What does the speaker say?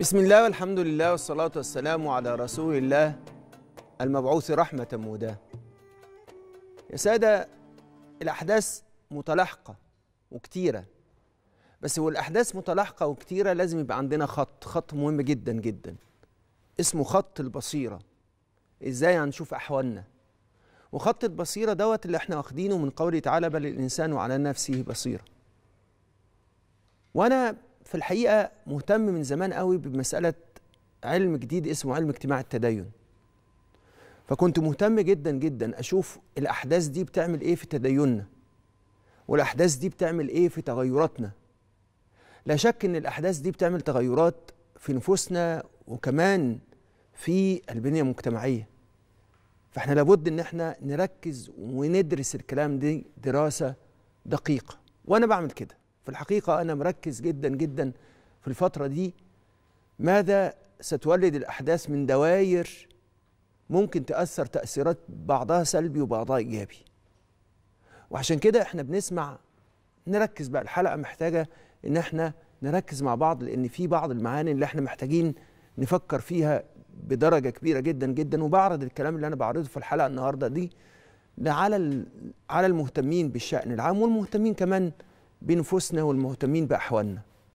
بسم الله والحمد لله والصلاة والسلام على رسول الله المبعوث رحمة مودة يا سادة الأحداث متلاحقة وكتيرة بس هو الأحداث متلاحقة وكتيرة لازم يبقى عندنا خط خط مهم جدا جدا اسمه خط البصيرة إزاي هنشوف أحوالنا وخط البصيرة دوت اللي احنا واخدينه من قوله تعالى بل الإنسان على نفسه بصيرة وأنا في الحقيقه مهتم من زمان قوي بمساله علم جديد اسمه علم اجتماع التدين فكنت مهتم جدا جدا اشوف الاحداث دي بتعمل ايه في تديننا والاحداث دي بتعمل ايه في تغيراتنا لا شك ان الاحداث دي بتعمل تغيرات في نفوسنا وكمان في البنيه المجتمعيه فاحنا لابد ان احنا نركز وندرس الكلام دي دراسه دقيقه وانا بعمل كده في الحقيقة أنا مركز جدا جدا في الفترة دي ماذا ستولد الأحداث من دوائر ممكن تأثر تأثيرات بعضها سلبي وبعضها إيجابي وعشان كده احنا بنسمع نركز بقى الحلقة محتاجة إن احنا نركز مع بعض لأن في بعض المعاني اللي احنا محتاجين نفكر فيها بدرجة كبيرة جدا جدا وبعرض الكلام اللي أنا بعرضه في الحلقة النهاردة دي على على المهتمين بالشأن العام والمهتمين كمان بنفوسنا والمهتمين باحوالنا